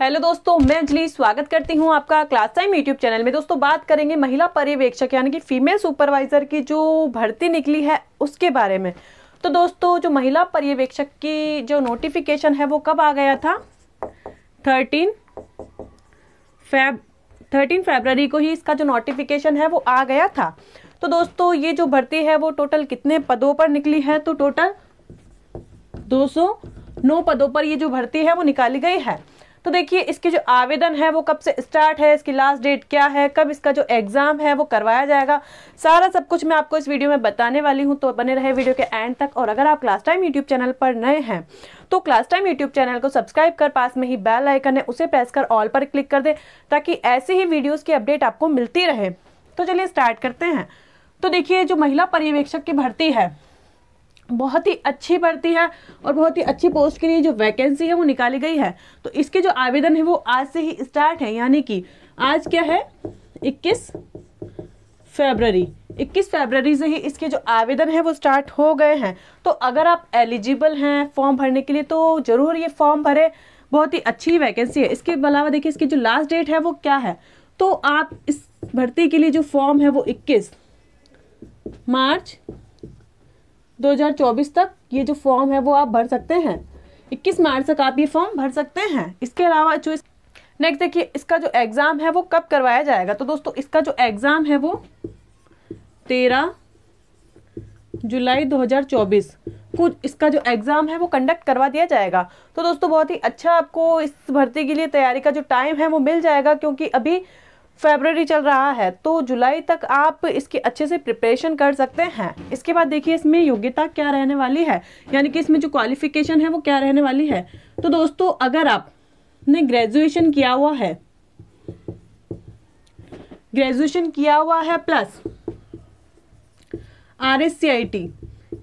hello दोस्तों मैं अंजलि स्वागत करती हूं आपका क्लास टाइम यूट्यूब चैनल में दोस्तों बात करेंगे महिला पर्यवेक्षक यानी कि फीमेल सुपरवाइजर की जो भर्ती निकली है उसके बारे में तो दोस्तों जो महिला पर्यवेक्षक की जो नोटिफिकेशन है वो कब आ गया था थर्टीन फेब थर्टीन फेबररी को ही इसका जो नोटिफिकेशन है वो आ गया था तो दोस्तों ये जो भर्ती है वो टोटल कितने पदों पर निकली है तो टोटल नौ पदों पर ये जो भर्ती है वो निकाली गई है तो देखिए इसके जो आवेदन है वो कब से स्टार्ट है इसकी लास्ट डेट क्या है कब इसका जो एग्ज़ाम है वो करवाया जाएगा सारा सब कुछ मैं आपको इस वीडियो में बताने वाली हूँ तो बने रहे वीडियो के एंड तक और अगर आप क्लास टाइम यूट्यूब चैनल पर नए हैं तो क्लास टाइम यूट्यूब चैनल को सब्सक्राइब कर पास में ही बेल आइकन है उसे प्रेस कर ऑल पर क्लिक कर दे ताकि ऐसे ही वीडियोज़ की अपडेट आपको मिलती रहे तो चलिए स्टार्ट करते हैं तो देखिए जो महिला पर्यवेक्षक की भर्ती है बहुत ही अच्छी भर्ती है और बहुत ही अच्छी पोस्ट के लिए जो वैकेंसी है वो निकाली गई है तो इसके जो आवेदन है वो आज से ही स्टार्ट है यानी कि आज क्या है 21 फरवरी 21 फरवरी से ही इसके जो आवेदन है वो स्टार्ट हो गए हैं तो अगर आप एलिजिबल हैं फॉर्म भरने के लिए तो ज़रूर ये फॉर्म भरे बहुत ही अच्छी वैकेंसी है इसके अलावा देखिए इसकी जो लास्ट डेट है वो क्या है तो आप इस भर्ती के लिए जो फॉर्म है वो इक्कीस मार्च 2024 तक ये जो फॉर्म है वो आप भर सकते हैं 21 मार्च तक आप ये फॉर्म भर सकते हैं इसके अलावा जो नेक्स्ट देखिए इसका जो एग्ज़ाम है वो कब करवाया जाएगा तो दोस्तों इसका जो एग्ज़ाम है वो तेरह जुलाई 2024 को इसका जो एग्ज़ाम है वो कंडक्ट करवा दिया जाएगा तो दोस्तों बहुत ही अच्छा आपको इस भर्ती के लिए तैयारी का जो टाइम है वो मिल जाएगा क्योंकि अभी फेबररी चल रहा है तो जुलाई तक आप इसकी अच्छे से प्रिपरेशन कर सकते हैं इसके बाद देखिए इसमें योग्यता क्या रहने वाली है यानी कि इसमें जो क्वालिफिकेशन है वो क्या रहने वाली है तो दोस्तों अगर आपने ग्रेजुएशन किया हुआ है ग्रेजुएशन किया हुआ है plus R S C I T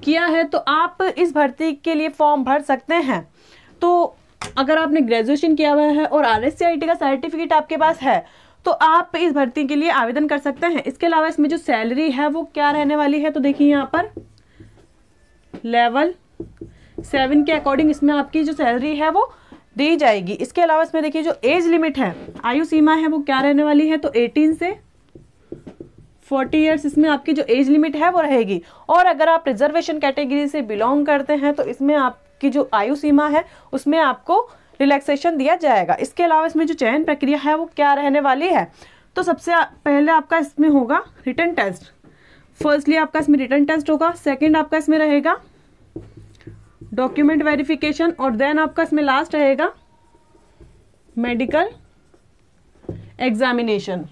किया है तो आप इस भर्ती के लिए फॉर्म भर सकते हैं तो अगर आपने ग्रेजुएशन किया हुआ है और R S C I T का सर्टिफिकेट आपके पास है तो आप इस भर्ती के लिए आवेदन कर सकते हैं इसके अलावा इसमें जो सैलरी है वो क्या रहने वाली है तो देखिए यहाँ पर लेवल सेवन के अकॉर्डिंग इसमें आपकी जो सैलरी है वो दी जाएगी इसके अलावा इसमें देखिए जो एज लिमिट है आयु सीमा है वो क्या रहने वाली है तो 18 से 40 इयर्स इसमें आपकी जो एज लिमिट है वो रहेगी और अगर आप रिजर्वेशन कैटेगरी से बिलोंग करते हैं तो इसमें आपकी जो आयु सीमा है उसमें आपको रिलैक्सेशन दिया जाएगा इसके अलावा इसमें जो चयन प्रक्रिया है वो क्या रहने वाली है तो सबसे पहले आपका इसमें होगा रिटर्न टेस्ट फर्स्टली आपका इसमें रिटर्न टेस्ट होगा सेकेंड आपका इसमें रहेगा डॉक्यूमेंट वेरिफिकेशन और देन आपका इसमें लास्ट रहेगा मेडिकल एग्जामिनेशन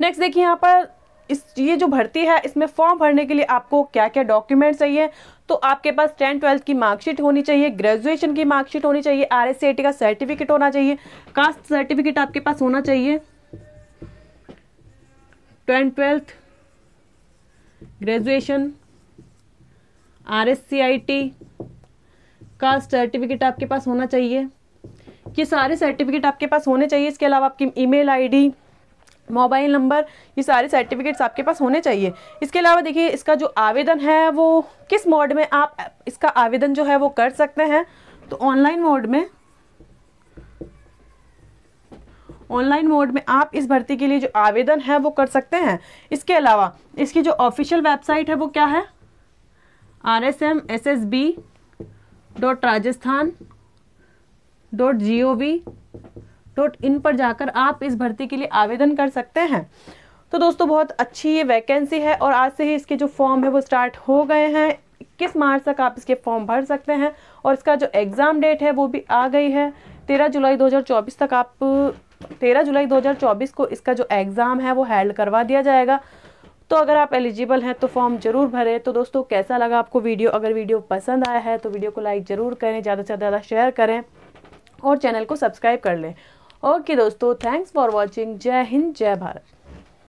नेक्स्ट देखिए यहाँ पर इस ये जो भर्ती है इसमें फॉर्म भरने के लिए आपको क्या क्या डॉक्यूमेंट चाहिए तो आपके पास टेंथ ट्वेल्थ की मार्कशीट होनी चाहिए ग्रेजुएशन की मार्कशीट होनी चाहिए आर एस का सर्टिफिकेट होना चाहिए कास्ट सर्टिफिकेट आपके पास होना चाहिए tenth twelfth graduation R S caste certificate आपके पास होना चाहिए ये सारे सर्टिफिकेट आपके पास होने चाहिए इसके अलावा आपकी ईमेल आईडी मोबाइल नंबर ये सारे सर्टिफिकेट्स आपके पास होने चाहिए इसके अलावा देखिए इसका जो आवेदन है वो किस मोड में आप इसका आवेदन जो है वो कर सकते हैं तो ऑनलाइन मोड में ऑनलाइन मोड में आप इस भर्ती के लिए जो आवेदन है वो कर सकते हैं इसके अलावा इसकी जो ऑफिशियल वेबसाइट है वो क्या है R S M S S B dot Rajasthan dot G O V dot in पर जाकर आप इस भर्ती के लिए आवेदन कर सकते हैं तो दोस्तों बहुत अच्छी ये वैकेंसी है और आज से ही इसके जो फॉर्म है वो स्टार्ट हो गए हैं इक्कीस मार्च तक आप इसके फॉर्म भर सकते हैं और इसका जो एग्ज़ाम डेट है वो भी आ गई है तेरह जुलाई 2024 तक आप तेरह जुलाई 2024 को इसका जो एग्ज़ाम है वो हैल्ड करवा दिया जाएगा तो अगर आप एलिजिबल हैं तो फॉर्म जरूर भरें तो दोस्तों कैसा लगा आपको वीडियो अगर वीडियो पसंद आया है तो वीडियो को लाइक ज़रूर करें ज़्यादा से ज़्यादा शेयर करें और चैनल को सब्सक्राइब कर लें ओके दोस्तों थैंक्स फॉर वॉचिंग जय हिंद जय भारत